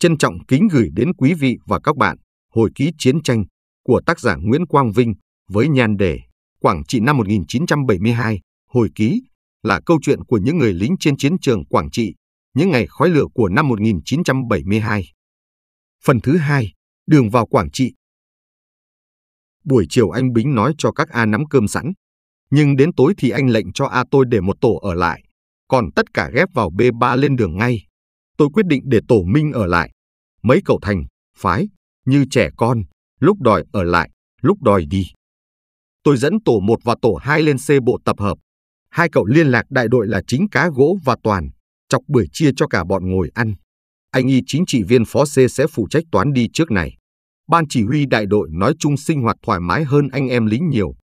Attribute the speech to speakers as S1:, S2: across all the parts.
S1: trân trọng kính gửi đến quý vị và các bạn hồi ký chiến tranh của tác giả Nguyễn Quang Vinh với nhan đề Quảng Trị năm 1972, hồi ký là câu chuyện của những người lính trên chiến trường Quảng Trị, những ngày khói lửa của năm 1972. Phần thứ hai, đường vào Quảng Trị. Buổi chiều anh Bính nói cho các A nắm cơm sẵn, nhưng đến tối thì anh lệnh cho A tôi để một tổ ở lại, còn tất cả ghép vào B3 lên đường ngay tôi quyết định để tổ minh ở lại. Mấy cậu thành, phái, như trẻ con, lúc đòi ở lại, lúc đòi đi. Tôi dẫn tổ 1 và tổ 2 lên C bộ tập hợp. Hai cậu liên lạc đại đội là chính cá gỗ và toàn, chọc bưởi chia cho cả bọn ngồi ăn. Anh y chính trị viên phó C sẽ phụ trách toán đi trước này. Ban chỉ huy đại đội nói chung sinh hoạt thoải mái hơn anh em lính nhiều.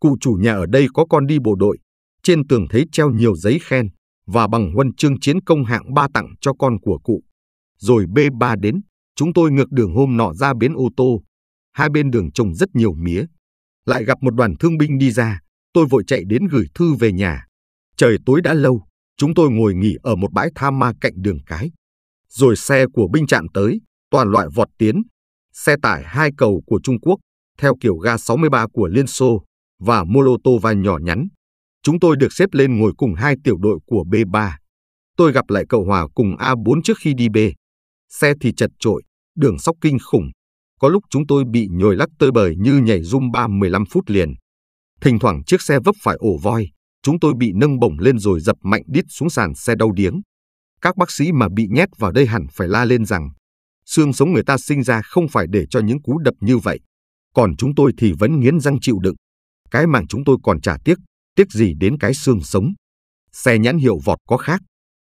S1: Cụ chủ nhà ở đây có con đi bộ đội, trên tường thấy treo nhiều giấy khen và bằng huân chương chiến công hạng ba tặng cho con của cụ. Rồi B3 đến, chúng tôi ngược đường hôm nọ ra bến ô tô. Hai bên đường trồng rất nhiều mía. Lại gặp một đoàn thương binh đi ra, tôi vội chạy đến gửi thư về nhà. Trời tối đã lâu, chúng tôi ngồi nghỉ ở một bãi tha ma cạnh đường cái. Rồi xe của binh chạm tới, toàn loại vọt tiến. Xe tải hai cầu của Trung Quốc, theo kiểu ga 63 của Liên Xô, và Molotova nhỏ nhắn, Chúng tôi được xếp lên ngồi cùng hai tiểu đội của B3. Tôi gặp lại cậu Hòa cùng A4 trước khi đi B. Xe thì chật trội, đường sóc kinh khủng. Có lúc chúng tôi bị nhồi lắc tơi bời như nhảy rung ba 15 phút liền. Thỉnh thoảng chiếc xe vấp phải ổ voi, chúng tôi bị nâng bổng lên rồi dập mạnh đít xuống sàn xe đau điếng. Các bác sĩ mà bị nhét vào đây hẳn phải la lên rằng xương sống người ta sinh ra không phải để cho những cú đập như vậy. Còn chúng tôi thì vẫn nghiến răng chịu đựng. Cái mạng chúng tôi còn trả tiếc tiếc gì đến cái xương sống. Xe nhãn hiệu vọt có khác.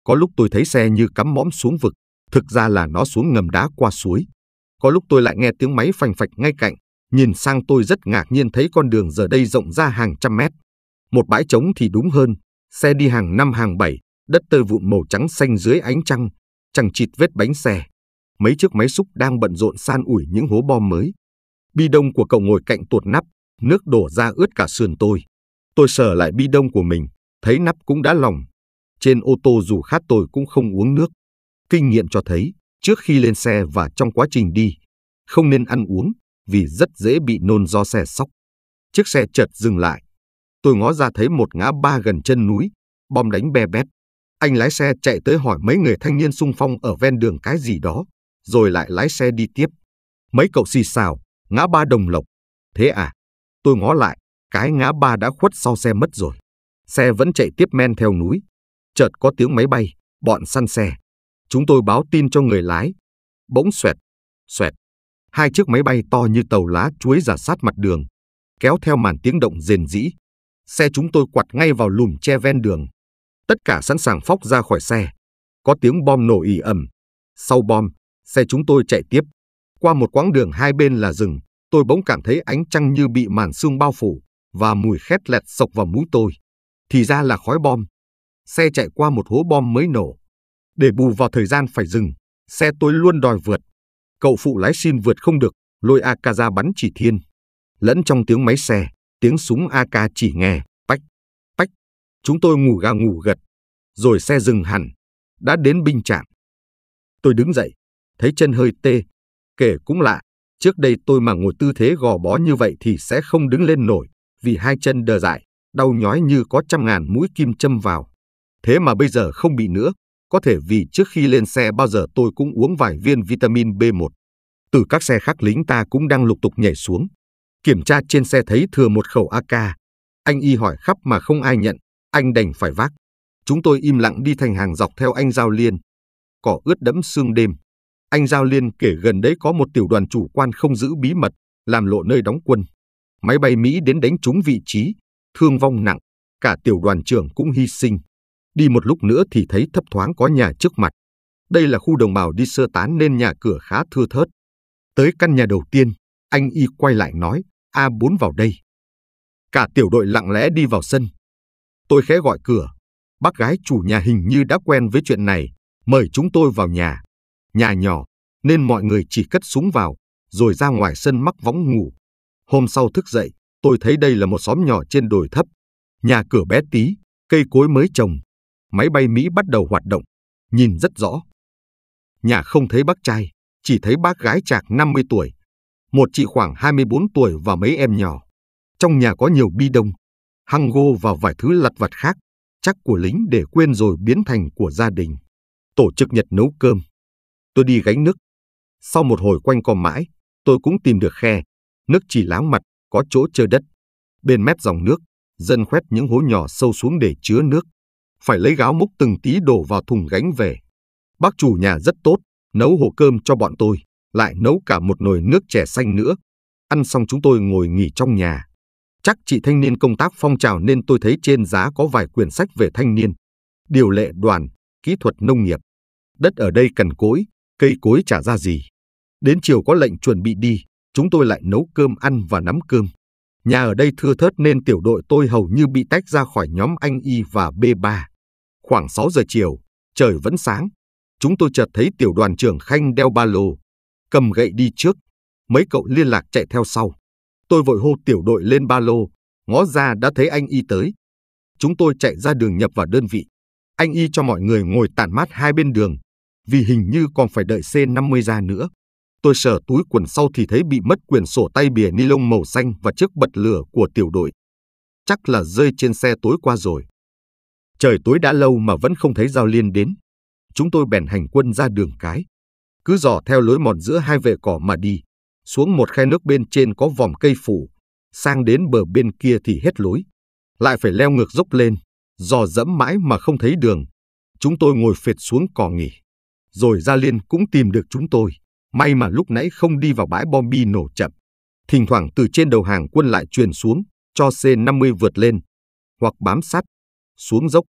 S1: Có lúc tôi thấy xe như cắm mõm xuống vực, thực ra là nó xuống ngầm đá qua suối. Có lúc tôi lại nghe tiếng máy phành phạch ngay cạnh, nhìn sang tôi rất ngạc nhiên thấy con đường giờ đây rộng ra hàng trăm mét. Một bãi trống thì đúng hơn, xe đi hàng năm hàng bảy, đất tơi vụn màu trắng xanh dưới ánh trăng, chẳng chịt vết bánh xe. Mấy chiếc máy xúc đang bận rộn san ủi những hố bom mới. Bi đông của cậu ngồi cạnh tuột nắp, nước đổ ra ướt cả sườn tôi. Tôi sờ lại bi đông của mình, thấy nắp cũng đã lỏng. Trên ô tô dù khát tôi cũng không uống nước. Kinh nghiệm cho thấy, trước khi lên xe và trong quá trình đi, không nên ăn uống vì rất dễ bị nôn do xe sóc. Chiếc xe chợt dừng lại. Tôi ngó ra thấy một ngã ba gần chân núi, bom đánh be bét. Anh lái xe chạy tới hỏi mấy người thanh niên sung phong ở ven đường cái gì đó, rồi lại lái xe đi tiếp. Mấy cậu xì xào, ngã ba đồng lộc. Thế à? Tôi ngó lại, cái ngã ba đã khuất sau xe mất rồi. Xe vẫn chạy tiếp men theo núi. Chợt có tiếng máy bay, bọn săn xe. Chúng tôi báo tin cho người lái. Bỗng xoẹt, xoẹt. Hai chiếc máy bay to như tàu lá chuối giả sát mặt đường, kéo theo màn tiếng động rền rĩ. Xe chúng tôi quặt ngay vào lùm che ven đường. Tất cả sẵn sàng phóc ra khỏi xe. Có tiếng bom nổ ì ầm. Sau bom, xe chúng tôi chạy tiếp. Qua một quãng đường hai bên là rừng, tôi bỗng cảm thấy ánh trăng như bị màn sương bao phủ và mùi khét lẹt sộc vào mũi tôi. Thì ra là khói bom. Xe chạy qua một hố bom mới nổ. Để bù vào thời gian phải dừng, xe tôi luôn đòi vượt. Cậu phụ lái xin vượt không được, lôi AK ra bắn chỉ thiên. Lẫn trong tiếng máy xe, tiếng súng AK chỉ nghe, tách, tách. Chúng tôi ngủ gà ngủ gật, rồi xe dừng hẳn, đã đến binh trạm. Tôi đứng dậy, thấy chân hơi tê, kể cũng lạ, trước đây tôi mà ngồi tư thế gò bó như vậy thì sẽ không đứng lên nổi vì hai chân đờ dại, đau nhói như có trăm ngàn mũi kim châm vào. Thế mà bây giờ không bị nữa, có thể vì trước khi lên xe bao giờ tôi cũng uống vài viên vitamin B1. Từ các xe khác lính ta cũng đang lục tục nhảy xuống. Kiểm tra trên xe thấy thừa một khẩu AK. Anh y hỏi khắp mà không ai nhận, anh đành phải vác. Chúng tôi im lặng đi thành hàng dọc theo anh Giao Liên. Cỏ ướt đẫm sương đêm. Anh Giao Liên kể gần đấy có một tiểu đoàn chủ quan không giữ bí mật, làm lộ nơi đóng quân máy bay Mỹ đến đánh trúng vị trí, thương vong nặng, cả tiểu đoàn trưởng cũng hy sinh. Đi một lúc nữa thì thấy thấp thoáng có nhà trước mặt. Đây là khu đồng bào đi sơ tán nên nhà cửa khá thưa thớt. Tới căn nhà đầu tiên, anh Y quay lại nói, A4 vào đây. Cả tiểu đội lặng lẽ đi vào sân. Tôi khẽ gọi cửa. Bác gái chủ nhà hình như đã quen với chuyện này, mời chúng tôi vào nhà. Nhà nhỏ, nên mọi người chỉ cất súng vào, rồi ra ngoài sân mắc võng ngủ. Hôm sau thức dậy, tôi thấy đây là một xóm nhỏ trên đồi thấp. Nhà cửa bé tí, cây cối mới trồng. Máy bay Mỹ bắt đầu hoạt động, nhìn rất rõ. Nhà không thấy bác trai, chỉ thấy bác gái chạc 50 tuổi. Một chị khoảng 24 tuổi và mấy em nhỏ. Trong nhà có nhiều bi đông, hăng gô và vài thứ lặt vặt khác, chắc của lính để quên rồi biến thành của gia đình. Tổ chức Nhật nấu cơm. Tôi đi gánh nước. Sau một hồi quanh co mãi, tôi cũng tìm được khe, nước chỉ láng mặt, có chỗ chơi đất. Bên mép dòng nước, dân khoét những hố nhỏ sâu xuống để chứa nước. Phải lấy gáo múc từng tí đổ vào thùng gánh về. Bác chủ nhà rất tốt, nấu hồ cơm cho bọn tôi, lại nấu cả một nồi nước chè xanh nữa. Ăn xong chúng tôi ngồi nghỉ trong nhà. Chắc chị thanh niên công tác phong trào nên tôi thấy trên giá có vài quyển sách về thanh niên. Điều lệ đoàn, kỹ thuật nông nghiệp. Đất ở đây cằn cỗi, cây cối trả ra gì. Đến chiều có lệnh chuẩn bị đi, chúng tôi lại nấu cơm ăn và nắm cơm. Nhà ở đây thưa thớt nên tiểu đội tôi hầu như bị tách ra khỏi nhóm anh Y và B3. Khoảng 6 giờ chiều, trời vẫn sáng. Chúng tôi chợt thấy tiểu đoàn trưởng Khanh đeo ba lô, cầm gậy đi trước. Mấy cậu liên lạc chạy theo sau. Tôi vội hô tiểu đội lên ba lô, ngó ra đã thấy anh Y tới. Chúng tôi chạy ra đường nhập vào đơn vị. Anh Y cho mọi người ngồi tản mát hai bên đường, vì hình như còn phải đợi C50 ra nữa. Tôi sờ túi quần sau thì thấy bị mất quyển sổ tay bìa ni lông màu xanh và chiếc bật lửa của tiểu đội. Chắc là rơi trên xe tối qua rồi. Trời tối đã lâu mà vẫn không thấy Giao Liên đến. Chúng tôi bèn hành quân ra đường cái. Cứ dò theo lối mòn giữa hai vệ cỏ mà đi. Xuống một khe nước bên trên có vòm cây phủ. Sang đến bờ bên kia thì hết lối. Lại phải leo ngược dốc lên. Dò dẫm mãi mà không thấy đường. Chúng tôi ngồi phệt xuống cỏ nghỉ. Rồi Gia Liên cũng tìm được chúng tôi. May mà lúc nãy không đi vào bãi bom bi nổ chậm. Thỉnh thoảng từ trên đầu hàng quân lại truyền xuống, cho C-50 vượt lên, hoặc bám sát, xuống dốc.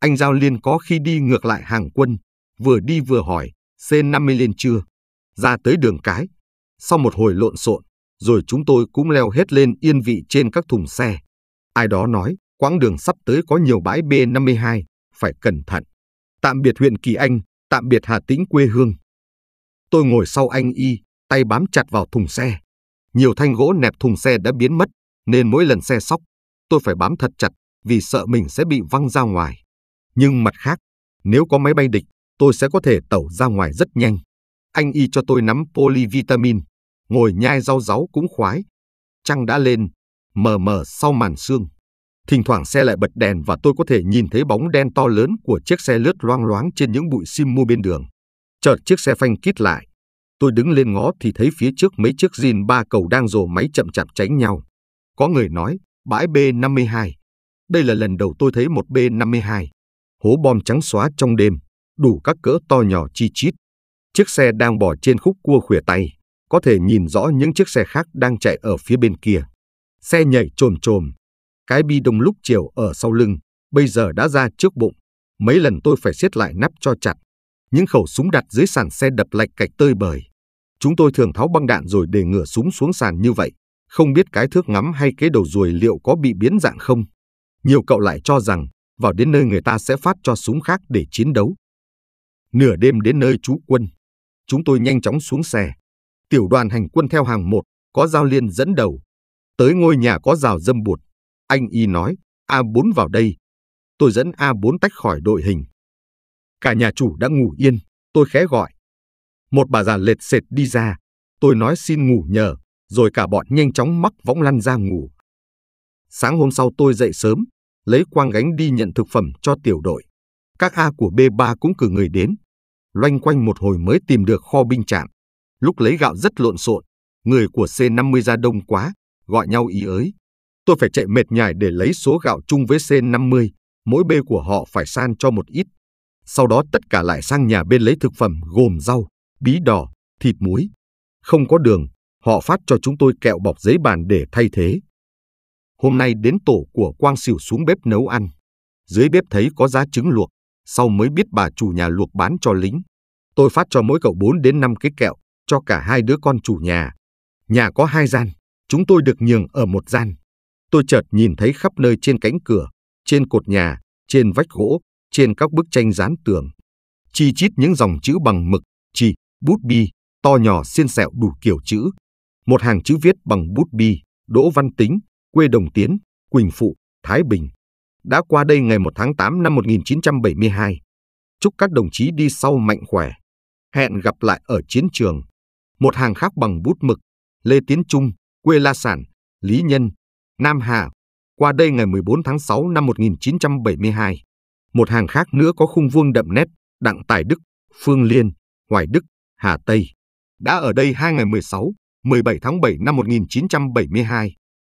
S1: Anh Giao Liên có khi đi ngược lại hàng quân, vừa đi vừa hỏi, C-50 lên chưa? Ra tới đường cái. Sau một hồi lộn xộn, rồi chúng tôi cũng leo hết lên yên vị trên các thùng xe. Ai đó nói, quãng đường sắp tới có nhiều bãi B-52, phải cẩn thận. Tạm biệt huyện Kỳ Anh, tạm biệt Hà Tĩnh quê hương. Tôi ngồi sau anh Y, tay bám chặt vào thùng xe. Nhiều thanh gỗ nẹp thùng xe đã biến mất, nên mỗi lần xe sóc, tôi phải bám thật chặt vì sợ mình sẽ bị văng ra ngoài. Nhưng mặt khác, nếu có máy bay địch, tôi sẽ có thể tẩu ra ngoài rất nhanh. Anh Y cho tôi nắm polyvitamin, ngồi nhai rau ráu cũng khoái. Trăng đã lên, mờ mờ sau màn sương. Thỉnh thoảng xe lại bật đèn và tôi có thể nhìn thấy bóng đen to lớn của chiếc xe lướt loang loáng trên những bụi sim mua bên đường. Chợt chiếc xe phanh kít lại. Tôi đứng lên ngó thì thấy phía trước mấy chiếc zin ba cầu đang rồ máy chậm chạp tránh nhau. Có người nói, bãi B-52. Đây là lần đầu tôi thấy một B-52. Hố bom trắng xóa trong đêm, đủ các cỡ to nhỏ chi chít. Chiếc xe đang bỏ trên khúc cua khuỷa tay, có thể nhìn rõ những chiếc xe khác đang chạy ở phía bên kia. Xe nhảy trồm trồm. Cái bi đông lúc chiều ở sau lưng, bây giờ đã ra trước bụng. Mấy lần tôi phải siết lại nắp cho chặt, những khẩu súng đặt dưới sàn xe đập lạch cạch tơi bời. Chúng tôi thường tháo băng đạn rồi để ngửa súng xuống sàn như vậy, không biết cái thước ngắm hay cái đầu ruồi liệu có bị biến dạng không. Nhiều cậu lại cho rằng, vào đến nơi người ta sẽ phát cho súng khác để chiến đấu. Nửa đêm đến nơi trú quân, chúng tôi nhanh chóng xuống xe. Tiểu đoàn hành quân theo hàng một, có giao liên dẫn đầu. Tới ngôi nhà có rào dâm bụt, anh y nói, A4 vào đây. Tôi dẫn A4 tách khỏi đội hình, Cả nhà chủ đã ngủ yên, tôi khẽ gọi. Một bà già lệt sệt đi ra, tôi nói xin ngủ nhờ, rồi cả bọn nhanh chóng mắc võng lăn ra ngủ. Sáng hôm sau tôi dậy sớm, lấy quang gánh đi nhận thực phẩm cho tiểu đội. Các A của B3 cũng cử người đến. Loanh quanh một hồi mới tìm được kho binh trạm. Lúc lấy gạo rất lộn xộn, người của C50 ra đông quá, gọi nhau ý ới. Tôi phải chạy mệt nhài để lấy số gạo chung với C50, mỗi B của họ phải san cho một ít sau đó tất cả lại sang nhà bên lấy thực phẩm gồm rau, bí đỏ, thịt muối. Không có đường, họ phát cho chúng tôi kẹo bọc giấy bàn để thay thế. Hôm nay đến tổ của Quang Sửu xuống bếp nấu ăn. Dưới bếp thấy có giá trứng luộc, sau mới biết bà chủ nhà luộc bán cho lính. Tôi phát cho mỗi cậu 4 đến 5 cái kẹo, cho cả hai đứa con chủ nhà. Nhà có hai gian, chúng tôi được nhường ở một gian. Tôi chợt nhìn thấy khắp nơi trên cánh cửa, trên cột nhà, trên vách gỗ, trên các bức tranh dán tường. Chi chít những dòng chữ bằng mực, chỉ, bút bi, to nhỏ xiên sẹo đủ kiểu chữ. Một hàng chữ viết bằng bút bi, Đỗ Văn Tính, quê Đồng Tiến, Quỳnh Phụ, Thái Bình. Đã qua đây ngày 1 tháng 8 năm 1972. Chúc các đồng chí đi sau mạnh khỏe. Hẹn gặp lại ở chiến trường. Một hàng khác bằng bút mực, Lê Tiến Trung, quê La Sản, Lý Nhân, Nam Hà, qua đây ngày 14 tháng 6 năm 1972. Một hàng khác nữa có khung vuông đậm nét, Đặng Tài Đức, Phương Liên, Hoài Đức, Hà Tây. Đã ở đây hai ngày 16, 17 tháng 7 năm 1972.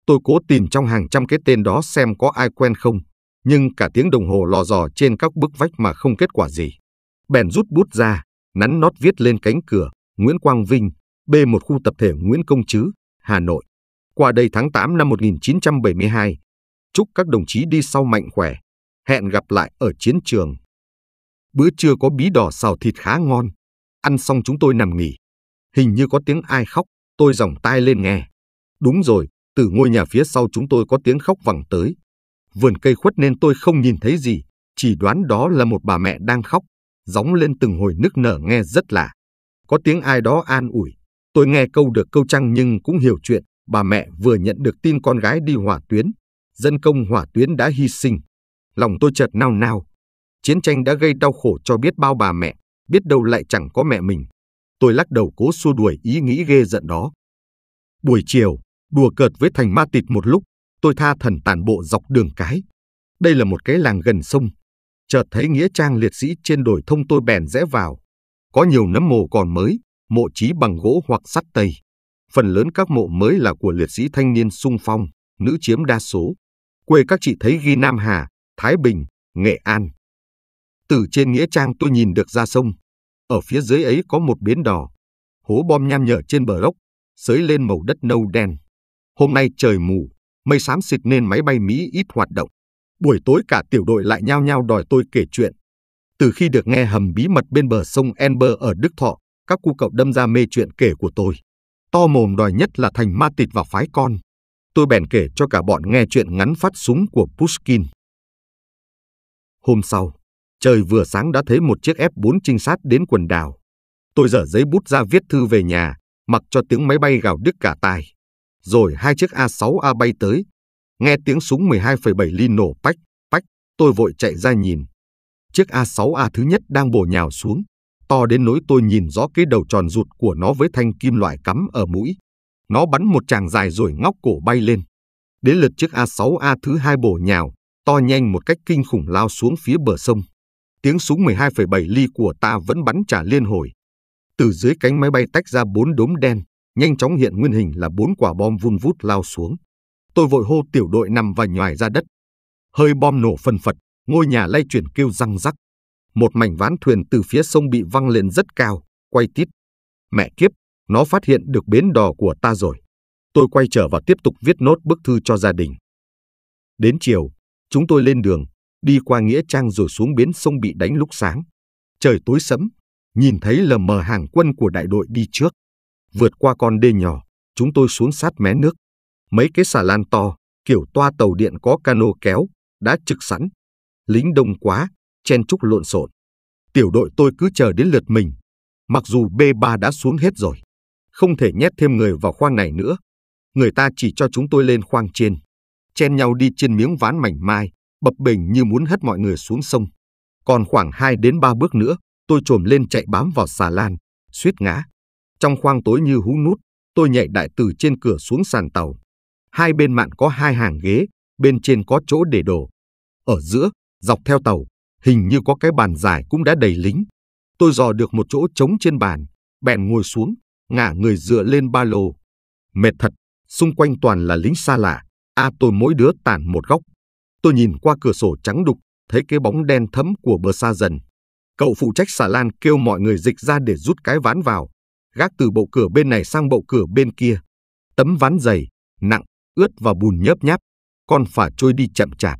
S1: Tôi cố tìm trong hàng trăm cái tên đó xem có ai quen không, nhưng cả tiếng đồng hồ lò dò trên các bức vách mà không kết quả gì. Bèn rút bút ra, nắn nót viết lên cánh cửa, Nguyễn Quang Vinh, B1 khu tập thể Nguyễn Công chứ, Hà Nội. Qua đây tháng 8 năm 1972. Chúc các đồng chí đi sau mạnh khỏe hẹn gặp lại ở chiến trường. Bữa trưa có bí đỏ xào thịt khá ngon, ăn xong chúng tôi nằm nghỉ. Hình như có tiếng ai khóc, tôi dòng tai lên nghe. Đúng rồi, từ ngôi nhà phía sau chúng tôi có tiếng khóc vẳng tới. Vườn cây khuất nên tôi không nhìn thấy gì, chỉ đoán đó là một bà mẹ đang khóc, gióng lên từng hồi nức nở nghe rất lạ. Có tiếng ai đó an ủi, tôi nghe câu được câu trăng nhưng cũng hiểu chuyện, bà mẹ vừa nhận được tin con gái đi hỏa tuyến, dân công hỏa tuyến đã hy sinh. Lòng tôi chợt nao nao. Chiến tranh đã gây đau khổ cho biết bao bà mẹ, biết đâu lại chẳng có mẹ mình. Tôi lắc đầu cố xua đuổi ý nghĩ ghê giận đó. Buổi chiều, đùa cợt với thành ma tịt một lúc, tôi tha thần tản bộ dọc đường cái. Đây là một cái làng gần sông. Chợt thấy nghĩa trang liệt sĩ trên đồi thông tôi bèn rẽ vào. Có nhiều nấm mồ còn mới, mộ trí bằng gỗ hoặc sắt tây. Phần lớn các mộ mới là của liệt sĩ thanh niên sung phong, nữ chiếm đa số. Quê các chị thấy ghi Nam Hà, Thái Bình, Nghệ An. Từ trên nghĩa trang tôi nhìn được ra sông, ở phía dưới ấy có một bến đò, hố bom nham nhở trên bờ lốc, sới lên màu đất nâu đen. Hôm nay trời mù, mây xám xịt nên máy bay Mỹ ít hoạt động. Buổi tối cả tiểu đội lại nhao nhao đòi tôi kể chuyện. Từ khi được nghe hầm bí mật bên bờ sông Enber ở Đức Thọ, các cu cậu đâm ra mê chuyện kể của tôi. To mồm đòi nhất là thành ma tịt và phái con. Tôi bèn kể cho cả bọn nghe chuyện ngắn phát súng của Pushkin. Hôm sau, trời vừa sáng đã thấy một chiếc F4 trinh sát đến quần đảo. Tôi dở giấy bút ra viết thư về nhà, mặc cho tiếng máy bay gào đứt cả tai. Rồi hai chiếc A6A bay tới. Nghe tiếng súng 12,7 ly nổ pách, pách, tôi vội chạy ra nhìn. Chiếc A6A thứ nhất đang bổ nhào xuống, to đến nỗi tôi nhìn rõ cái đầu tròn rụt của nó với thanh kim loại cắm ở mũi. Nó bắn một tràng dài rồi ngóc cổ bay lên. Đến lượt chiếc A6A thứ hai bổ nhào, to nhanh một cách kinh khủng lao xuống phía bờ sông. Tiếng súng 12,7 ly của ta vẫn bắn trả liên hồi. Từ dưới cánh máy bay tách ra bốn đốm đen, nhanh chóng hiện nguyên hình là bốn quả bom vun vút lao xuống. Tôi vội hô tiểu đội nằm và nhòi ra đất. Hơi bom nổ phân phật, ngôi nhà lay chuyển kêu răng rắc. Một mảnh ván thuyền từ phía sông bị văng lên rất cao, quay tít. Mẹ kiếp, nó phát hiện được bến đò của ta rồi. Tôi quay trở và tiếp tục viết nốt bức thư cho gia đình. Đến chiều, Chúng tôi lên đường, đi qua Nghĩa Trang rồi xuống bến sông bị đánh lúc sáng. Trời tối sẫm, nhìn thấy lờ mờ hàng quân của đại đội đi trước. Vượt qua con đê nhỏ, chúng tôi xuống sát mé nước. Mấy cái xà lan to, kiểu toa tàu điện có cano kéo, đã trực sẵn. Lính đông quá, chen chúc lộn xộn. Tiểu đội tôi cứ chờ đến lượt mình. Mặc dù B3 đã xuống hết rồi, không thể nhét thêm người vào khoang này nữa. Người ta chỉ cho chúng tôi lên khoang trên chen nhau đi trên miếng ván mảnh mai, bập bình như muốn hất mọi người xuống sông. Còn khoảng 2 đến 3 bước nữa, tôi trồm lên chạy bám vào xà lan, suýt ngã. Trong khoang tối như hú nút, tôi nhảy đại từ trên cửa xuống sàn tàu. Hai bên mạn có hai hàng ghế, bên trên có chỗ để đồ. Ở giữa, dọc theo tàu, hình như có cái bàn dài cũng đã đầy lính. Tôi dò được một chỗ trống trên bàn, bèn ngồi xuống, ngả người dựa lên ba lô. Mệt thật, xung quanh toàn là lính xa lạ, A tôi mỗi đứa tản một góc. Tôi nhìn qua cửa sổ trắng đục, thấy cái bóng đen thấm của bờ xa dần. Cậu phụ trách xà lan kêu mọi người dịch ra để rút cái ván vào, gác từ bộ cửa bên này sang bộ cửa bên kia. Tấm ván dày, nặng, ướt và bùn nhớp nháp, con phà trôi đi chậm chạp.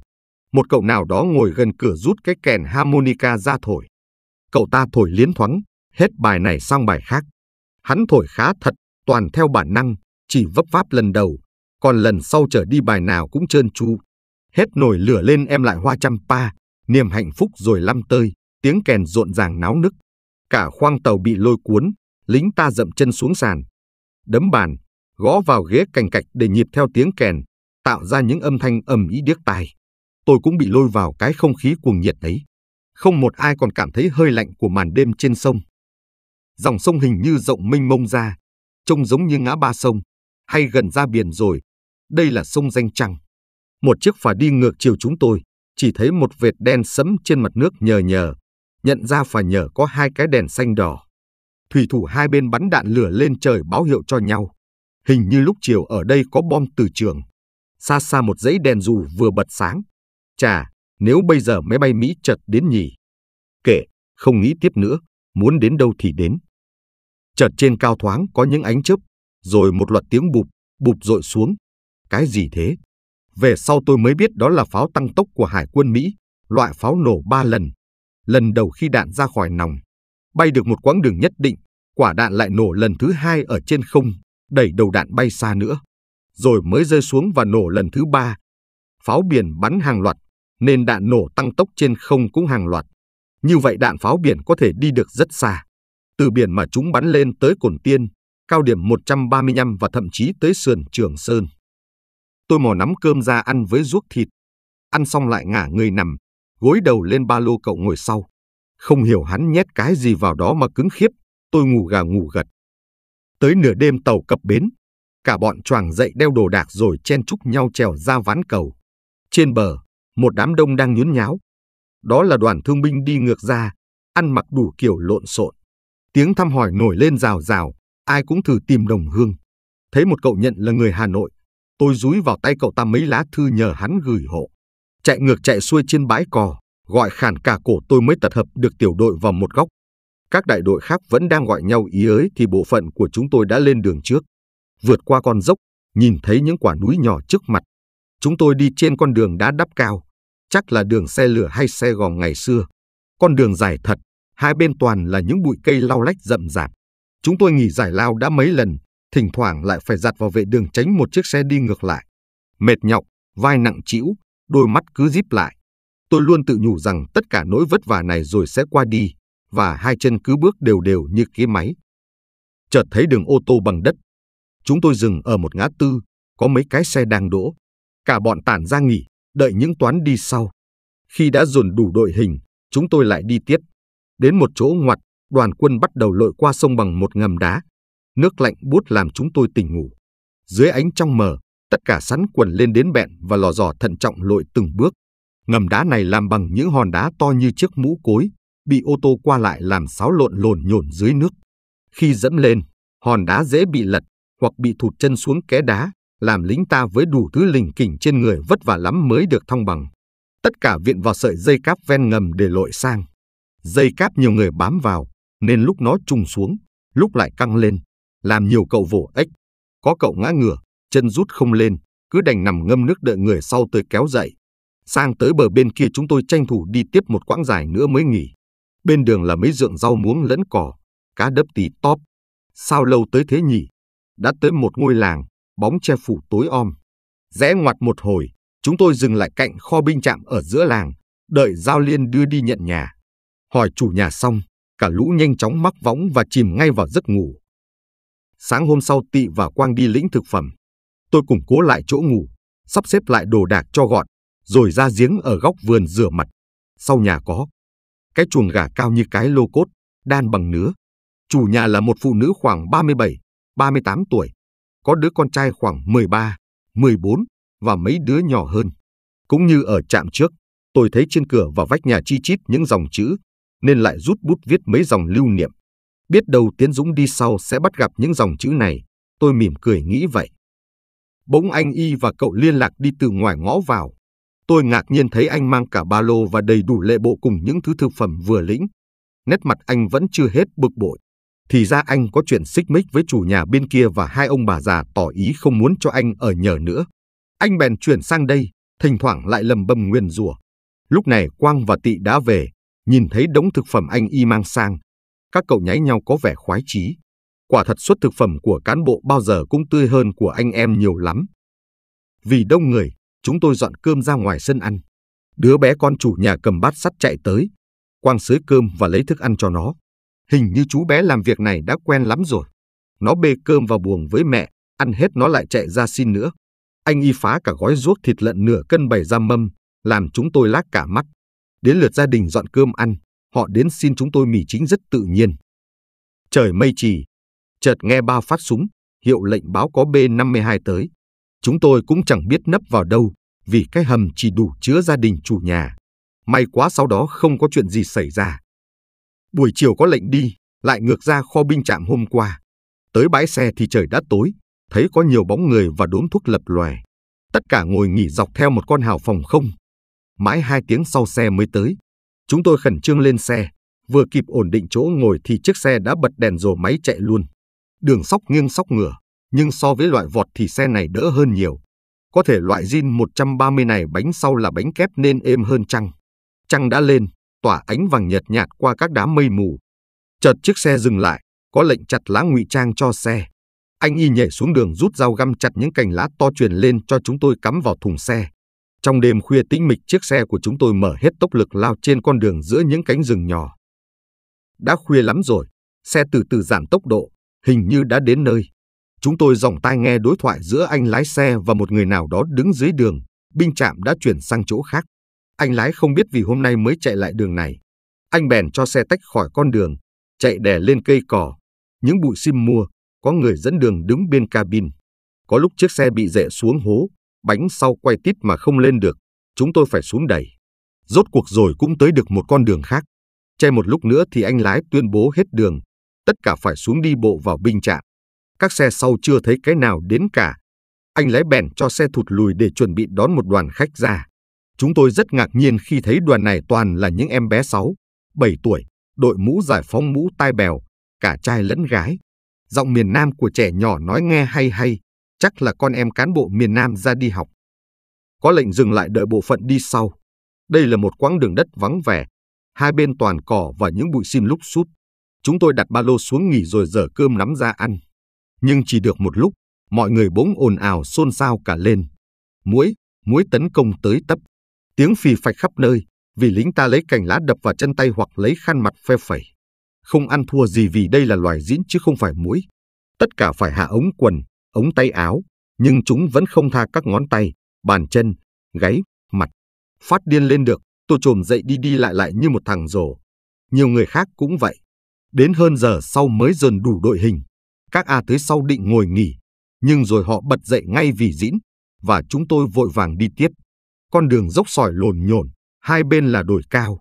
S1: Một cậu nào đó ngồi gần cửa rút cái kèn harmonica ra thổi. Cậu ta thổi liến thoáng, hết bài này sang bài khác. Hắn thổi khá thật, toàn theo bản năng, chỉ vấp váp lần đầu, còn lần sau trở đi bài nào cũng trơn tru. Hết nổi lửa lên em lại hoa trăm pa, niềm hạnh phúc rồi lăm tơi, tiếng kèn rộn ràng náo nức. Cả khoang tàu bị lôi cuốn, lính ta dậm chân xuống sàn. Đấm bàn, gõ vào ghế cành cạch để nhịp theo tiếng kèn, tạo ra những âm thanh ầm ý điếc tai. Tôi cũng bị lôi vào cái không khí cuồng nhiệt ấy. Không một ai còn cảm thấy hơi lạnh của màn đêm trên sông. Dòng sông hình như rộng mênh mông ra, trông giống như ngã ba sông, hay gần ra biển rồi đây là sông Danh Trăng. Một chiếc phà đi ngược chiều chúng tôi, chỉ thấy một vệt đen sẫm trên mặt nước nhờ nhờ, nhận ra phà nhờ có hai cái đèn xanh đỏ. Thủy thủ hai bên bắn đạn lửa lên trời báo hiệu cho nhau. Hình như lúc chiều ở đây có bom từ trường. Xa xa một dãy đèn dù vừa bật sáng. Chà, nếu bây giờ máy bay Mỹ chật đến nhỉ? Kệ, không nghĩ tiếp nữa, muốn đến đâu thì đến. Chợt trên cao thoáng có những ánh chớp, rồi một loạt tiếng bụp, bụp rội xuống, cái gì thế? Về sau tôi mới biết đó là pháo tăng tốc của Hải quân Mỹ, loại pháo nổ ba lần. Lần đầu khi đạn ra khỏi nòng, bay được một quãng đường nhất định, quả đạn lại nổ lần thứ hai ở trên không, đẩy đầu đạn bay xa nữa, rồi mới rơi xuống và nổ lần thứ ba. Pháo biển bắn hàng loạt, nên đạn nổ tăng tốc trên không cũng hàng loạt. Như vậy đạn pháo biển có thể đi được rất xa. Từ biển mà chúng bắn lên tới Cồn Tiên, cao điểm 135 và thậm chí tới sườn Trường Sơn. Tôi mò nắm cơm ra ăn với ruốc thịt. Ăn xong lại ngả người nằm, gối đầu lên ba lô cậu ngồi sau. Không hiểu hắn nhét cái gì vào đó mà cứng khiếp, tôi ngủ gà ngủ gật. Tới nửa đêm tàu cập bến, cả bọn choàng dậy đeo đồ đạc rồi chen chúc nhau trèo ra ván cầu. Trên bờ, một đám đông đang nhún nháo. Đó là đoàn thương binh đi ngược ra, ăn mặc đủ kiểu lộn xộn. Tiếng thăm hỏi nổi lên rào rào, ai cũng thử tìm đồng hương. Thấy một cậu nhận là người Hà Nội, Tôi dúi vào tay cậu ta mấy lá thư nhờ hắn gửi hộ. Chạy ngược chạy xuôi trên bãi cò, gọi khản cả cổ tôi mới tập hợp được tiểu đội vào một góc. Các đại đội khác vẫn đang gọi nhau ý ới thì bộ phận của chúng tôi đã lên đường trước. Vượt qua con dốc, nhìn thấy những quả núi nhỏ trước mặt. Chúng tôi đi trên con đường đá đắp cao, chắc là đường xe lửa hay xe gò ngày xưa. Con đường dài thật, hai bên toàn là những bụi cây lau lách rậm rạp. Chúng tôi nghỉ giải lao đã mấy lần, thỉnh thoảng lại phải giặt vào vệ đường tránh một chiếc xe đi ngược lại. Mệt nhọc, vai nặng trĩu, đôi mắt cứ díp lại. Tôi luôn tự nhủ rằng tất cả nỗi vất vả này rồi sẽ qua đi, và hai chân cứ bước đều đều như cái máy. Chợt thấy đường ô tô bằng đất. Chúng tôi dừng ở một ngã tư, có mấy cái xe đang đỗ. Cả bọn tản ra nghỉ, đợi những toán đi sau. Khi đã dồn đủ đội hình, chúng tôi lại đi tiếp. Đến một chỗ ngoặt, đoàn quân bắt đầu lội qua sông bằng một ngầm đá, nước lạnh buốt làm chúng tôi tỉnh ngủ. Dưới ánh trong mờ, tất cả sắn quần lên đến bẹn và lò dò thận trọng lội từng bước. Ngầm đá này làm bằng những hòn đá to như chiếc mũ cối, bị ô tô qua lại làm xáo lộn lồn nhổn dưới nước. Khi dẫm lên, hòn đá dễ bị lật hoặc bị thụt chân xuống ké đá, làm lính ta với đủ thứ lình kỉnh trên người vất vả lắm mới được thong bằng. Tất cả viện vào sợi dây cáp ven ngầm để lội sang. Dây cáp nhiều người bám vào, nên lúc nó trùng xuống, lúc lại căng lên, làm nhiều cậu vổ ếch. Có cậu ngã ngửa, chân rút không lên, cứ đành nằm ngâm nước đợi người sau tới kéo dậy. Sang tới bờ bên kia chúng tôi tranh thủ đi tiếp một quãng dài nữa mới nghỉ. Bên đường là mấy ruộng rau muống lẫn cỏ, cá đấp tì top. Sao lâu tới thế nhỉ? Đã tới một ngôi làng, bóng che phủ tối om. Rẽ ngoặt một hồi, chúng tôi dừng lại cạnh kho binh chạm ở giữa làng, đợi Giao Liên đưa đi nhận nhà. Hỏi chủ nhà xong, cả lũ nhanh chóng mắc võng và chìm ngay vào giấc ngủ. Sáng hôm sau Tị và Quang đi lĩnh thực phẩm. Tôi củng cố lại chỗ ngủ, sắp xếp lại đồ đạc cho gọn, rồi ra giếng ở góc vườn rửa mặt. Sau nhà có cái chuồng gà cao như cái lô cốt, đan bằng nứa. Chủ nhà là một phụ nữ khoảng 37, 38 tuổi, có đứa con trai khoảng 13, 14 và mấy đứa nhỏ hơn. Cũng như ở trạm trước, tôi thấy trên cửa và vách nhà chi chít những dòng chữ, nên lại rút bút viết mấy dòng lưu niệm. Biết đầu Tiến Dũng đi sau sẽ bắt gặp những dòng chữ này, tôi mỉm cười nghĩ vậy. Bỗng anh Y và cậu liên lạc đi từ ngoài ngõ vào. Tôi ngạc nhiên thấy anh mang cả ba lô và đầy đủ lệ bộ cùng những thứ thực phẩm vừa lĩnh. Nét mặt anh vẫn chưa hết bực bội. Thì ra anh có chuyện xích mích với chủ nhà bên kia và hai ông bà già tỏ ý không muốn cho anh ở nhờ nữa. Anh bèn chuyển sang đây, thỉnh thoảng lại lầm bầm nguyên rủa. Lúc này Quang và Tị đã về, nhìn thấy đống thực phẩm anh y mang sang, các cậu nháy nhau có vẻ khoái chí. Quả thật suất thực phẩm của cán bộ bao giờ cũng tươi hơn của anh em nhiều lắm. Vì đông người, chúng tôi dọn cơm ra ngoài sân ăn. Đứa bé con chủ nhà cầm bát sắt chạy tới, quang sới cơm và lấy thức ăn cho nó. Hình như chú bé làm việc này đã quen lắm rồi. Nó bê cơm vào buồng với mẹ, ăn hết nó lại chạy ra xin nữa. Anh y phá cả gói ruốc thịt lợn nửa cân bày ra mâm, làm chúng tôi lác cả mắt. Đến lượt gia đình dọn cơm ăn, họ đến xin chúng tôi mì chính rất tự nhiên. Trời mây trì, chợt nghe ba phát súng, hiệu lệnh báo có B-52 tới. Chúng tôi cũng chẳng biết nấp vào đâu, vì cái hầm chỉ đủ chứa gia đình chủ nhà. May quá sau đó không có chuyện gì xảy ra. Buổi chiều có lệnh đi, lại ngược ra kho binh trạm hôm qua. Tới bãi xe thì trời đã tối, thấy có nhiều bóng người và đốm thuốc lập lòe. Tất cả ngồi nghỉ dọc theo một con hào phòng không. Mãi hai tiếng sau xe mới tới, Chúng tôi khẩn trương lên xe, vừa kịp ổn định chỗ ngồi thì chiếc xe đã bật đèn rồ máy chạy luôn. Đường sóc nghiêng sóc ngửa, nhưng so với loại vọt thì xe này đỡ hơn nhiều. Có thể loại zin 130 này bánh sau là bánh kép nên êm hơn trăng. Trăng đã lên, tỏa ánh vàng nhợt nhạt qua các đám mây mù. Chợt chiếc xe dừng lại, có lệnh chặt lá ngụy trang cho xe. Anh y nhảy xuống đường rút dao găm chặt những cành lá to truyền lên cho chúng tôi cắm vào thùng xe. Trong đêm khuya tĩnh mịch chiếc xe của chúng tôi mở hết tốc lực lao trên con đường giữa những cánh rừng nhỏ. Đã khuya lắm rồi, xe từ từ giảm tốc độ, hình như đã đến nơi. Chúng tôi dòng tai nghe đối thoại giữa anh lái xe và một người nào đó đứng dưới đường, binh trạm đã chuyển sang chỗ khác. Anh lái không biết vì hôm nay mới chạy lại đường này. Anh bèn cho xe tách khỏi con đường, chạy đè lên cây cỏ. Những bụi sim mua, có người dẫn đường đứng bên cabin. Có lúc chiếc xe bị rẽ xuống hố, bánh sau quay tít mà không lên được, chúng tôi phải xuống đẩy. Rốt cuộc rồi cũng tới được một con đường khác. Che một lúc nữa thì anh lái tuyên bố hết đường, tất cả phải xuống đi bộ vào binh trạm. Các xe sau chưa thấy cái nào đến cả. Anh lái bèn cho xe thụt lùi để chuẩn bị đón một đoàn khách ra. Chúng tôi rất ngạc nhiên khi thấy đoàn này toàn là những em bé 6, 7 tuổi, đội mũ giải phóng mũ tai bèo, cả trai lẫn gái. Giọng miền Nam của trẻ nhỏ nói nghe hay hay, chắc là con em cán bộ miền Nam ra đi học. Có lệnh dừng lại đợi bộ phận đi sau. Đây là một quãng đường đất vắng vẻ, hai bên toàn cỏ và những bụi sim lúc sút. Chúng tôi đặt ba lô xuống nghỉ rồi dở cơm nắm ra ăn. Nhưng chỉ được một lúc, mọi người bỗng ồn ào xôn xao cả lên. Muối, muối tấn công tới tấp. Tiếng phì phạch khắp nơi, vì lính ta lấy cành lá đập vào chân tay hoặc lấy khăn mặt phe phẩy. Không ăn thua gì vì đây là loài diễn chứ không phải muối. Tất cả phải hạ ống quần, ống tay áo, nhưng chúng vẫn không tha các ngón tay, bàn chân, gáy, mặt. Phát điên lên được, tôi trồm dậy đi đi lại lại như một thằng rồ. Nhiều người khác cũng vậy. Đến hơn giờ sau mới dần đủ đội hình. Các A tới sau định ngồi nghỉ, nhưng rồi họ bật dậy ngay vì dĩn, và chúng tôi vội vàng đi tiếp. Con đường dốc sỏi lồn nhồn, hai bên là đồi cao.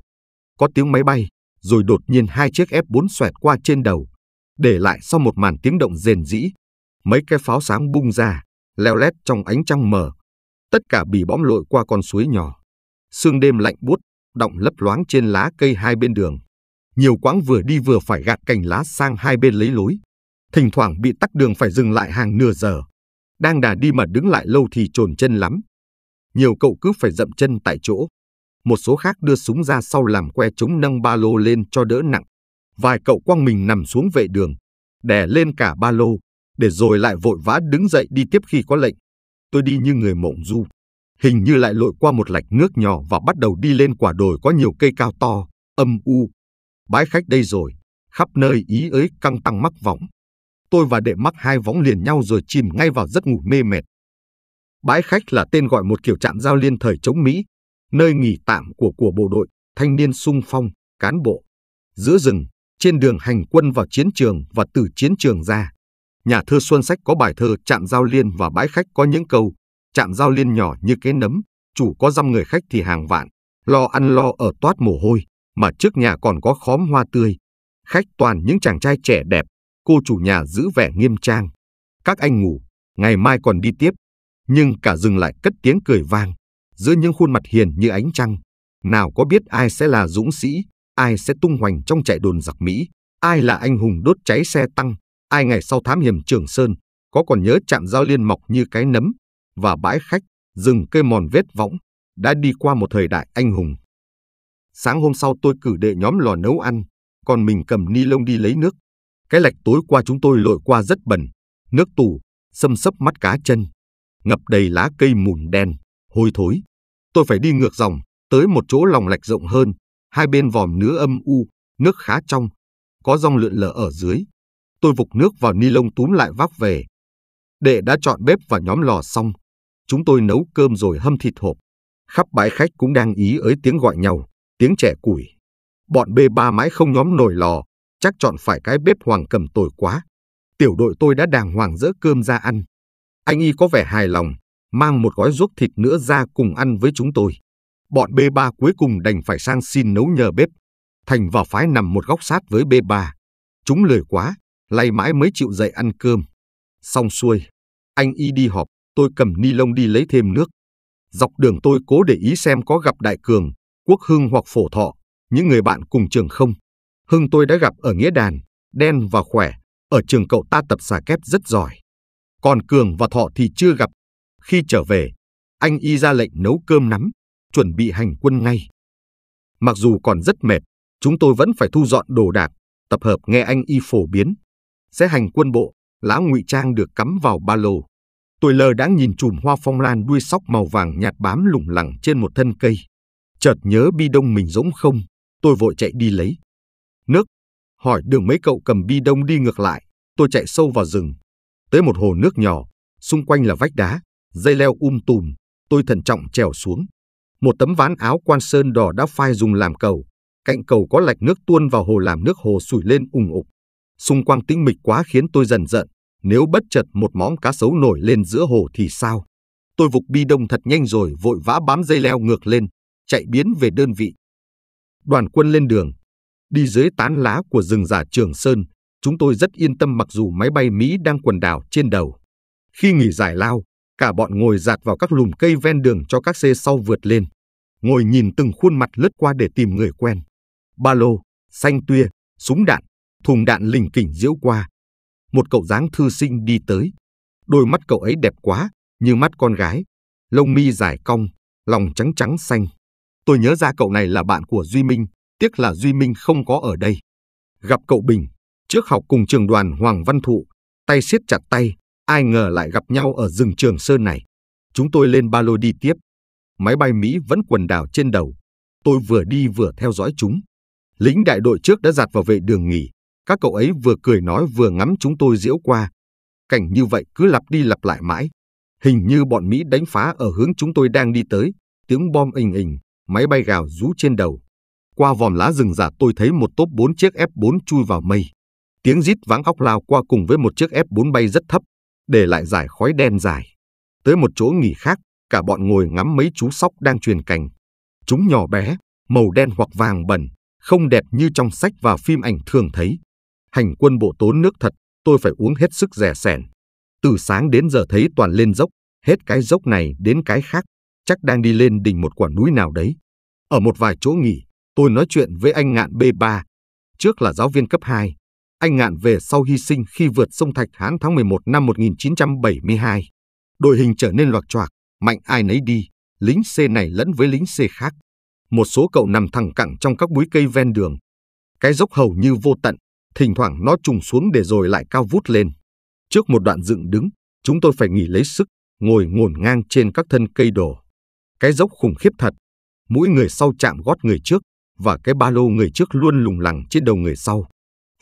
S1: Có tiếng máy bay, rồi đột nhiên hai chiếc F4 xoẹt qua trên đầu, để lại sau một màn tiếng động rền rĩ, Mấy cái pháo sáng bung ra, leo lét trong ánh trăng mờ. Tất cả bị bõm lội qua con suối nhỏ. Sương đêm lạnh buốt, động lấp loáng trên lá cây hai bên đường. Nhiều quãng vừa đi vừa phải gạt cành lá sang hai bên lấy lối. Thỉnh thoảng bị tắc đường phải dừng lại hàng nửa giờ. Đang đà đi mà đứng lại lâu thì trồn chân lắm. Nhiều cậu cứ phải dậm chân tại chỗ. Một số khác đưa súng ra sau làm que chống nâng ba lô lên cho đỡ nặng. Vài cậu quăng mình nằm xuống vệ đường, đè lên cả ba lô, để rồi lại vội vã đứng dậy đi tiếp khi có lệnh. Tôi đi như người mộng du, hình như lại lội qua một lạch nước nhỏ và bắt đầu đi lên quả đồi có nhiều cây cao to, âm u. Bái khách đây rồi, khắp nơi ý ấy căng tăng mắc võng. Tôi và đệ mắc hai võng liền nhau rồi chìm ngay vào giấc ngủ mê mệt. Bãi khách là tên gọi một kiểu trạm giao liên thời chống Mỹ, nơi nghỉ tạm của của bộ đội, thanh niên sung phong, cán bộ. Giữa rừng, trên đường hành quân vào chiến trường và từ chiến trường ra, Nhà thơ Xuân Sách có bài thơ Trạm Giao Liên và Bãi Khách có những câu Trạm Giao Liên nhỏ như cái nấm, chủ có dăm người khách thì hàng vạn, lo ăn lo ở toát mồ hôi, mà trước nhà còn có khóm hoa tươi. Khách toàn những chàng trai trẻ đẹp, cô chủ nhà giữ vẻ nghiêm trang. Các anh ngủ, ngày mai còn đi tiếp. Nhưng cả rừng lại cất tiếng cười vang, giữa những khuôn mặt hiền như ánh trăng. Nào có biết ai sẽ là dũng sĩ, ai sẽ tung hoành trong chạy đồn giặc Mỹ, ai là anh hùng đốt cháy xe tăng, Ai ngày sau thám hiểm Trường Sơn có còn nhớ chạm giao liên mọc như cái nấm và bãi khách rừng cây mòn vết võng đã đi qua một thời đại anh hùng. Sáng hôm sau tôi cử đệ nhóm lò nấu ăn, còn mình cầm ni lông đi lấy nước. Cái lạch tối qua chúng tôi lội qua rất bẩn, nước tù, xâm sấp mắt cá chân, ngập đầy lá cây mùn đen, hôi thối. Tôi phải đi ngược dòng, tới một chỗ lòng lạch rộng hơn, hai bên vòm nứa âm u, nước khá trong, có rong lượn lờ ở dưới, Tôi vục nước vào ni lông túm lại vác về. Đệ đã chọn bếp và nhóm lò xong. Chúng tôi nấu cơm rồi hâm thịt hộp. Khắp bãi khách cũng đang ý ới tiếng gọi nhau, tiếng trẻ củi. Bọn bê ba mãi không nhóm nổi lò, chắc chọn phải cái bếp hoàng cầm tồi quá. Tiểu đội tôi đã đàng hoàng dỡ cơm ra ăn. Anh y có vẻ hài lòng, mang một gói ruốc thịt nữa ra cùng ăn với chúng tôi. Bọn bê ba cuối cùng đành phải sang xin nấu nhờ bếp. Thành vào phái nằm một góc sát với bê ba, Chúng lời quá, lay mãi mới chịu dậy ăn cơm. Xong xuôi, anh y đi họp, tôi cầm ni lông đi lấy thêm nước. Dọc đường tôi cố để ý xem có gặp Đại Cường, Quốc Hưng hoặc Phổ Thọ, những người bạn cùng trường không. Hưng tôi đã gặp ở Nghĩa Đàn, đen và khỏe, ở trường cậu ta tập xà kép rất giỏi. Còn Cường và Thọ thì chưa gặp. Khi trở về, anh y ra lệnh nấu cơm nắm, chuẩn bị hành quân ngay. Mặc dù còn rất mệt, chúng tôi vẫn phải thu dọn đồ đạc, tập hợp nghe anh y phổ biến sẽ hành quân bộ, lá ngụy trang được cắm vào ba lô. Tôi lờ đã nhìn chùm hoa phong lan đuôi sóc màu vàng nhạt bám lủng lẳng trên một thân cây. Chợt nhớ bi đông mình rỗng không, tôi vội chạy đi lấy. Nước, hỏi đường mấy cậu cầm bi đông đi ngược lại, tôi chạy sâu vào rừng. Tới một hồ nước nhỏ, xung quanh là vách đá, dây leo um tùm, tôi thận trọng trèo xuống. Một tấm ván áo quan sơn đỏ đã phai dùng làm cầu, cạnh cầu có lạch nước tuôn vào hồ làm nước hồ sủi lên ủng ục. Xung quanh tĩnh mịch quá khiến tôi dần giận, nếu bất chợt một móng cá sấu nổi lên giữa hồ thì sao? Tôi vục bi đông thật nhanh rồi vội vã bám dây leo ngược lên, chạy biến về đơn vị. Đoàn quân lên đường, đi dưới tán lá của rừng giả Trường Sơn, chúng tôi rất yên tâm mặc dù máy bay Mỹ đang quần đảo trên đầu. Khi nghỉ giải lao, cả bọn ngồi dạt vào các lùm cây ven đường cho các xe sau vượt lên, ngồi nhìn từng khuôn mặt lướt qua để tìm người quen. Ba lô, xanh tuya, súng đạn, Thùng đạn lình kình diễu qua. Một cậu dáng thư sinh đi tới. Đôi mắt cậu ấy đẹp quá, như mắt con gái. Lông mi dài cong, lòng trắng trắng xanh. Tôi nhớ ra cậu này là bạn của Duy Minh, tiếc là Duy Minh không có ở đây. Gặp cậu Bình, trước học cùng trường đoàn Hoàng Văn Thụ, tay siết chặt tay, ai ngờ lại gặp nhau ở rừng Trường Sơn này. Chúng tôi lên ba lô đi tiếp. Máy bay Mỹ vẫn quần đảo trên đầu. Tôi vừa đi vừa theo dõi chúng. Lính đại đội trước đã giạt vào vệ đường nghỉ. Các cậu ấy vừa cười nói vừa ngắm chúng tôi diễu qua. Cảnh như vậy cứ lặp đi lặp lại mãi. Hình như bọn Mỹ đánh phá ở hướng chúng tôi đang đi tới, tiếng bom ình ình, máy bay gào rú trên đầu. Qua vòm lá rừng giả tôi thấy một tốp 4 chiếc F4 chui vào mây. Tiếng rít váng óc lao qua cùng với một chiếc F4 bay rất thấp, để lại giải khói đen dài. Tới một chỗ nghỉ khác, cả bọn ngồi ngắm mấy chú sóc đang truyền cành. Chúng nhỏ bé, màu đen hoặc vàng bẩn, không đẹp như trong sách và phim ảnh thường thấy hành quân bộ tốn nước thật, tôi phải uống hết sức rẻ sẻn. Từ sáng đến giờ thấy toàn lên dốc, hết cái dốc này đến cái khác, chắc đang đi lên đỉnh một quả núi nào đấy. Ở một vài chỗ nghỉ, tôi nói chuyện với anh Ngạn B3, trước là giáo viên cấp 2. Anh Ngạn về sau hy sinh khi vượt sông Thạch Hán tháng 11 năm 1972. Đội hình trở nên loạt choạc, mạnh ai nấy đi, lính C này lẫn với lính C khác. Một số cậu nằm thẳng cẳng trong các búi cây ven đường. Cái dốc hầu như vô tận, thỉnh thoảng nó trùng xuống để rồi lại cao vút lên. Trước một đoạn dựng đứng, chúng tôi phải nghỉ lấy sức, ngồi ngổn ngang trên các thân cây đổ. Cái dốc khủng khiếp thật, mũi người sau chạm gót người trước và cái ba lô người trước luôn lủng lẳng trên đầu người sau.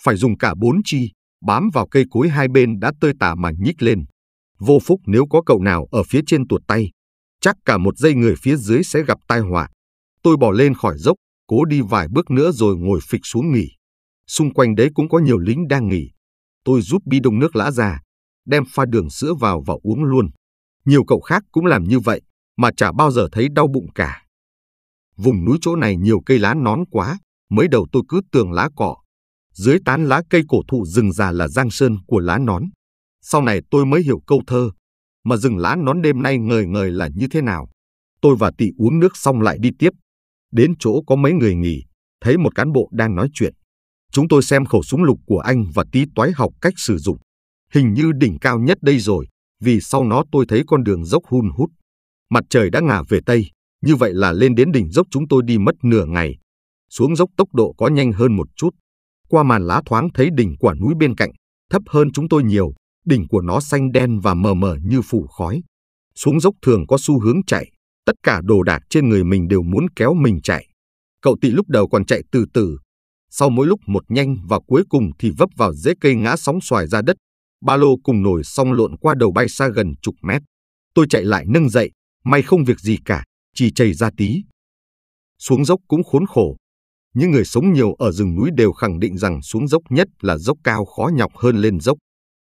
S1: Phải dùng cả bốn chi, bám vào cây cối hai bên đã tơi tả mà nhích lên. Vô phúc nếu có cậu nào ở phía trên tuột tay, chắc cả một giây người phía dưới sẽ gặp tai họa. Tôi bỏ lên khỏi dốc, cố đi vài bước nữa rồi ngồi phịch xuống nghỉ. Xung quanh đấy cũng có nhiều lính đang nghỉ. Tôi giúp bi đông nước lã ra, đem pha đường sữa vào và uống luôn. Nhiều cậu khác cũng làm như vậy, mà chả bao giờ thấy đau bụng cả. Vùng núi chỗ này nhiều cây lá nón quá, mới đầu tôi cứ tưởng lá cỏ. Dưới tán lá cây cổ thụ rừng già là giang sơn của lá nón. Sau này tôi mới hiểu câu thơ, mà rừng lá nón đêm nay ngời ngời là như thế nào. Tôi và tị uống nước xong lại đi tiếp. Đến chỗ có mấy người nghỉ, thấy một cán bộ đang nói chuyện. Chúng tôi xem khẩu súng lục của anh và tí toái học cách sử dụng. Hình như đỉnh cao nhất đây rồi, vì sau nó tôi thấy con đường dốc hun hút. Mặt trời đã ngả về Tây, như vậy là lên đến đỉnh dốc chúng tôi đi mất nửa ngày. Xuống dốc tốc độ có nhanh hơn một chút. Qua màn lá thoáng thấy đỉnh quả núi bên cạnh, thấp hơn chúng tôi nhiều, đỉnh của nó xanh đen và mờ mờ như phủ khói. Xuống dốc thường có xu hướng chạy, tất cả đồ đạc trên người mình đều muốn kéo mình chạy. Cậu tị lúc đầu còn chạy từ từ, sau mỗi lúc một nhanh và cuối cùng thì vấp vào rễ cây ngã sóng xoài ra đất, ba lô cùng nổi xong lộn qua đầu bay xa gần chục mét. Tôi chạy lại nâng dậy, may không việc gì cả, chỉ chảy ra tí. Xuống dốc cũng khốn khổ. Những người sống nhiều ở rừng núi đều khẳng định rằng xuống dốc nhất là dốc cao khó nhọc hơn lên dốc.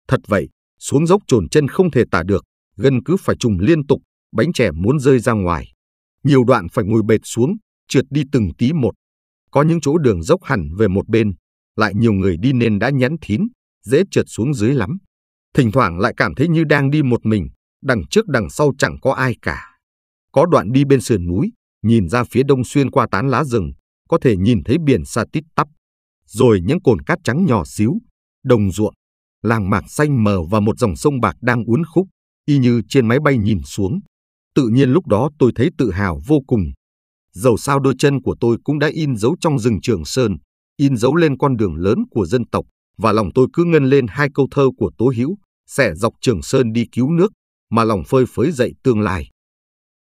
S1: Thật vậy, xuống dốc trồn chân không thể tả được, gần cứ phải trùng liên tục, bánh chè muốn rơi ra ngoài. Nhiều đoạn phải ngồi bệt xuống, trượt đi từng tí một. Có những chỗ đường dốc hẳn về một bên, lại nhiều người đi nên đã nhắn thín, dễ trượt xuống dưới lắm. Thỉnh thoảng lại cảm thấy như đang đi một mình, đằng trước đằng sau chẳng có ai cả. Có đoạn đi bên sườn núi, nhìn ra phía đông xuyên qua tán lá rừng, có thể nhìn thấy biển xa tít tắp. Rồi những cồn cát trắng nhỏ xíu, đồng ruộng, làng mạc xanh mờ và một dòng sông bạc đang uốn khúc, y như trên máy bay nhìn xuống. Tự nhiên lúc đó tôi thấy tự hào vô cùng dầu sao đôi chân của tôi cũng đã in dấu trong rừng Trường Sơn, in dấu lên con đường lớn của dân tộc, và lòng tôi cứ ngân lên hai câu thơ của Tố Hữu, sẽ dọc Trường Sơn đi cứu nước, mà lòng phơi phới dậy tương lai.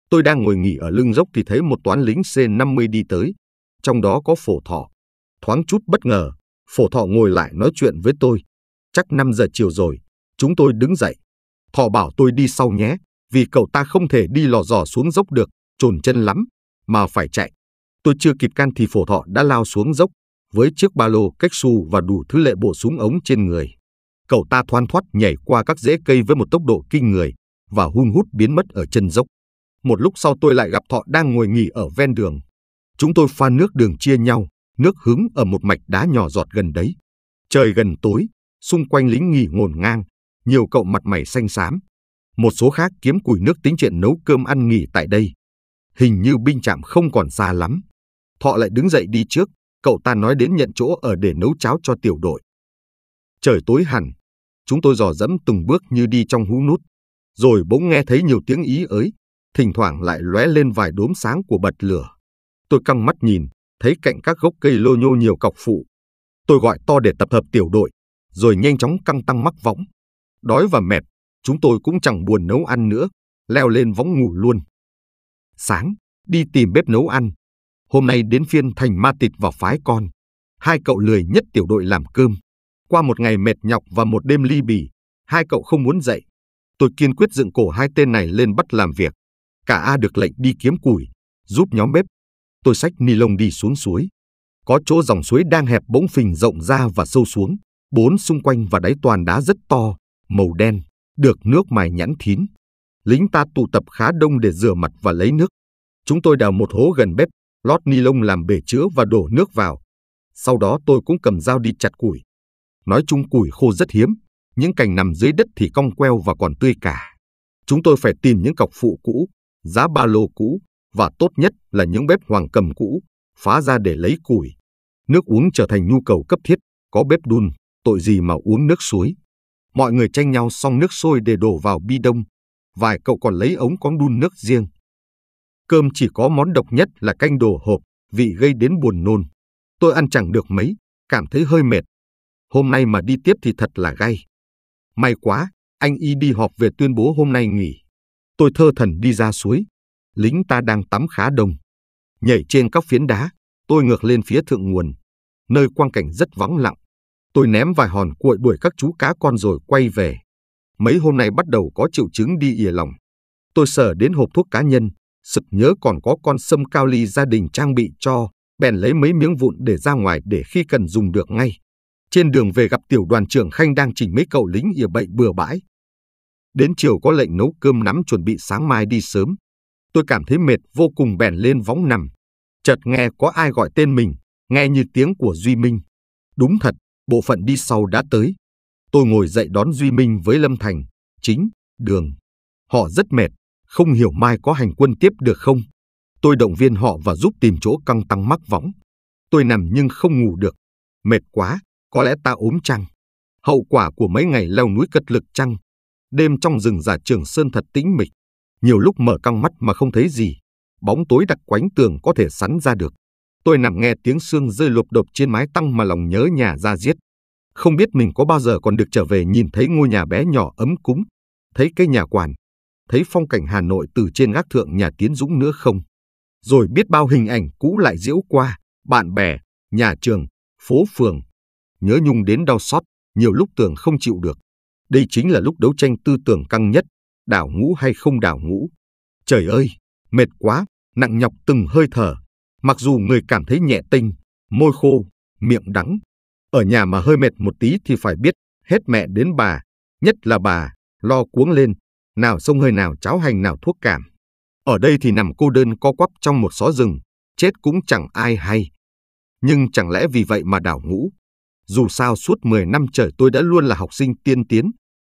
S1: Tôi đang ngồi nghỉ ở lưng dốc thì thấy một toán lính C50 đi tới, trong đó có phổ thọ. Thoáng chút bất ngờ, phổ thọ ngồi lại nói chuyện với tôi. Chắc 5 giờ chiều rồi, chúng tôi đứng dậy. Thọ bảo tôi đi sau nhé, vì cậu ta không thể đi lò dò xuống dốc được, trồn chân lắm mà phải chạy. Tôi chưa kịp can thì phổ thọ đã lao xuống dốc với chiếc ba lô cách su và đủ thứ lệ bộ súng ống trên người. Cậu ta thoăn thoát nhảy qua các rễ cây với một tốc độ kinh người và hun hút biến mất ở chân dốc. Một lúc sau tôi lại gặp thọ đang ngồi nghỉ ở ven đường. Chúng tôi pha nước đường chia nhau, nước hứng ở một mạch đá nhỏ giọt gần đấy. Trời gần tối, xung quanh lính nghỉ ngổn ngang, nhiều cậu mặt mày xanh xám. Một số khác kiếm củi nước tính chuyện nấu cơm ăn nghỉ tại đây, Hình như binh trạm không còn xa lắm. Thọ lại đứng dậy đi trước, cậu ta nói đến nhận chỗ ở để nấu cháo cho tiểu đội. Trời tối hẳn, chúng tôi dò dẫm từng bước như đi trong hú nút, rồi bỗng nghe thấy nhiều tiếng ý ới, thỉnh thoảng lại lóe lên vài đốm sáng của bật lửa. Tôi căng mắt nhìn, thấy cạnh các gốc cây lô nhô nhiều cọc phụ. Tôi gọi to để tập hợp tiểu đội, rồi nhanh chóng căng tăng mắc võng. Đói và mệt, chúng tôi cũng chẳng buồn nấu ăn nữa, leo lên võng ngủ luôn. Sáng, đi tìm bếp nấu ăn. Hôm nay đến phiên thành ma tịt vào phái con. Hai cậu lười nhất tiểu đội làm cơm. Qua một ngày mệt nhọc và một đêm ly bì, hai cậu không muốn dậy. Tôi kiên quyết dựng cổ hai tên này lên bắt làm việc. Cả A được lệnh đi kiếm củi, giúp nhóm bếp. Tôi xách ni lông đi xuống suối. Có chỗ dòng suối đang hẹp bỗng phình rộng ra và sâu xuống. Bốn xung quanh và đáy toàn đá rất to, màu đen, được nước mài nhẵn thín lính ta tụ tập khá đông để rửa mặt và lấy nước. Chúng tôi đào một hố gần bếp, lót ni lông làm bể chứa và đổ nước vào. Sau đó tôi cũng cầm dao đi chặt củi. Nói chung củi khô rất hiếm, những cành nằm dưới đất thì cong queo và còn tươi cả. Chúng tôi phải tìm những cọc phụ cũ, giá ba lô cũ và tốt nhất là những bếp hoàng cầm cũ, phá ra để lấy củi. Nước uống trở thành nhu cầu cấp thiết, có bếp đun, tội gì mà uống nước suối. Mọi người tranh nhau xong nước sôi để đổ vào bi đông, vài cậu còn lấy ống có đun nước riêng. Cơm chỉ có món độc nhất là canh đồ hộp, vị gây đến buồn nôn. Tôi ăn chẳng được mấy, cảm thấy hơi mệt. Hôm nay mà đi tiếp thì thật là gay. May quá, anh y đi họp về tuyên bố hôm nay nghỉ. Tôi thơ thần đi ra suối. Lính ta đang tắm khá đông. Nhảy trên các phiến đá, tôi ngược lên phía thượng nguồn, nơi quang cảnh rất vắng lặng. Tôi ném vài hòn cuội đuổi các chú cá con rồi quay về. Mấy hôm nay bắt đầu có triệu chứng đi ỉa lòng. Tôi sờ đến hộp thuốc cá nhân, sực nhớ còn có con sâm cao ly gia đình trang bị cho, bèn lấy mấy miếng vụn để ra ngoài để khi cần dùng được ngay. Trên đường về gặp tiểu đoàn trưởng Khanh đang chỉnh mấy cậu lính ỉa bậy bừa bãi. Đến chiều có lệnh nấu cơm nắm chuẩn bị sáng mai đi sớm. Tôi cảm thấy mệt vô cùng bèn lên võng nằm. Chợt nghe có ai gọi tên mình, nghe như tiếng của Duy Minh. Đúng thật, bộ phận đi sau đã tới. Tôi ngồi dậy đón Duy Minh với Lâm Thành, chính, đường. Họ rất mệt, không hiểu mai có hành quân tiếp được không. Tôi động viên họ và giúp tìm chỗ căng tăng mắc võng. Tôi nằm nhưng không ngủ được. Mệt quá, có lẽ ta ốm chăng. Hậu quả của mấy ngày leo núi cật lực chăng. Đêm trong rừng giả trường sơn thật tĩnh mịch. Nhiều lúc mở căng mắt mà không thấy gì. Bóng tối đặc quánh tường có thể sắn ra được. Tôi nằm nghe tiếng xương rơi lộp độp trên mái tăng mà lòng nhớ nhà ra giết không biết mình có bao giờ còn được trở về nhìn thấy ngôi nhà bé nhỏ ấm cúng, thấy cây nhà quản, thấy phong cảnh Hà Nội từ trên gác thượng nhà Tiến Dũng nữa không. Rồi biết bao hình ảnh cũ lại diễu qua, bạn bè, nhà trường, phố phường. Nhớ nhung đến đau xót, nhiều lúc tưởng không chịu được. Đây chính là lúc đấu tranh tư tưởng căng nhất, đảo ngũ hay không đảo ngũ. Trời ơi, mệt quá, nặng nhọc từng hơi thở. Mặc dù người cảm thấy nhẹ tinh, môi khô, miệng đắng, ở nhà mà hơi mệt một tí thì phải biết, hết mẹ đến bà, nhất là bà, lo cuống lên, nào sông hơi nào cháo hành nào thuốc cảm. Ở đây thì nằm cô đơn co quắp trong một xó rừng, chết cũng chẳng ai hay. Nhưng chẳng lẽ vì vậy mà đảo ngũ? Dù sao suốt 10 năm trời tôi đã luôn là học sinh tiên tiến,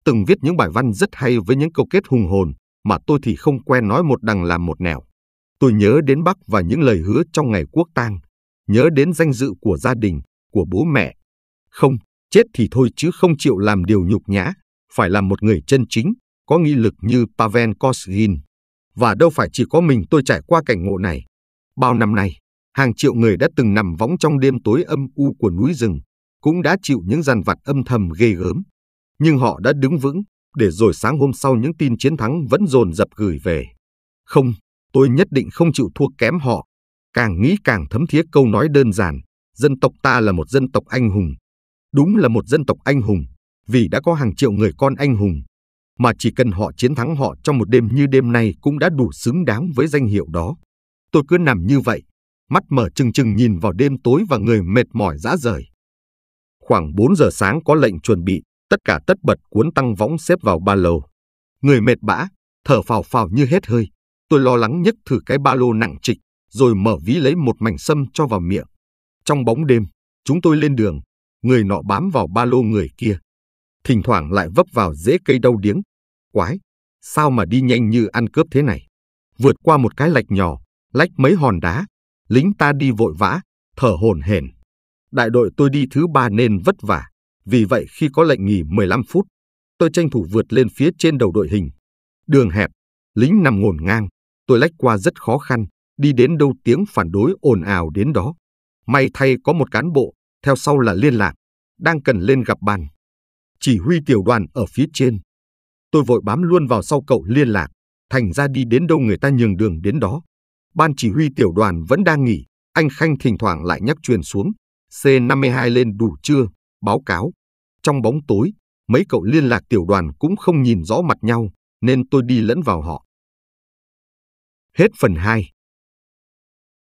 S1: từng viết những bài văn rất hay với những câu kết hùng hồn, mà tôi thì không quen nói một đằng làm một nẻo. Tôi nhớ đến bác và những lời hứa trong ngày quốc tang, nhớ đến danh dự của gia đình, của bố mẹ, không, chết thì thôi chứ không chịu làm điều nhục nhã, phải làm một người chân chính, có nghị lực như Pavel Kosygin. Và đâu phải chỉ có mình tôi trải qua cảnh ngộ này. Bao năm nay, hàng triệu người đã từng nằm võng trong đêm tối âm u của núi rừng, cũng đã chịu những dằn vặt âm thầm ghê gớm. Nhưng họ đã đứng vững, để rồi sáng hôm sau những tin chiến thắng vẫn dồn dập gửi về. Không, tôi nhất định không chịu thua kém họ. Càng nghĩ càng thấm thía câu nói đơn giản, dân tộc ta là một dân tộc anh hùng, đúng là một dân tộc anh hùng, vì đã có hàng triệu người con anh hùng, mà chỉ cần họ chiến thắng họ trong một đêm như đêm nay cũng đã đủ xứng đáng với danh hiệu đó. Tôi cứ nằm như vậy, mắt mở trừng trừng nhìn vào đêm tối và người mệt mỏi rã rời. Khoảng 4 giờ sáng có lệnh chuẩn bị, tất cả tất bật cuốn tăng võng xếp vào ba lô. Người mệt bã, thở phào phào như hết hơi. Tôi lo lắng nhấc thử cái ba lô nặng trịch, rồi mở ví lấy một mảnh sâm cho vào miệng. Trong bóng đêm, chúng tôi lên đường, người nọ bám vào ba lô người kia. Thỉnh thoảng lại vấp vào rễ cây đau điếng. Quái, sao mà đi nhanh như ăn cướp thế này? Vượt qua một cái lạch nhỏ, lách mấy hòn đá, lính ta đi vội vã, thở hổn hển. Đại đội tôi đi thứ ba nên vất vả, vì vậy khi có lệnh nghỉ 15 phút, tôi tranh thủ vượt lên phía trên đầu đội hình. Đường hẹp, lính nằm ngổn ngang, tôi lách qua rất khó khăn, đi đến đâu tiếng phản đối ồn ào đến đó. May thay có một cán bộ theo sau là liên lạc, đang cần lên gặp bàn. Chỉ huy tiểu đoàn ở phía trên. Tôi vội bám luôn vào sau cậu liên lạc, thành ra đi đến đâu người ta nhường đường đến đó. Ban chỉ huy tiểu đoàn vẫn đang nghỉ, anh Khanh thỉnh thoảng lại nhắc truyền xuống. C52 lên đủ chưa, báo cáo. Trong bóng tối, mấy cậu liên lạc tiểu đoàn cũng không nhìn rõ mặt nhau, nên tôi đi lẫn vào họ. Hết phần 2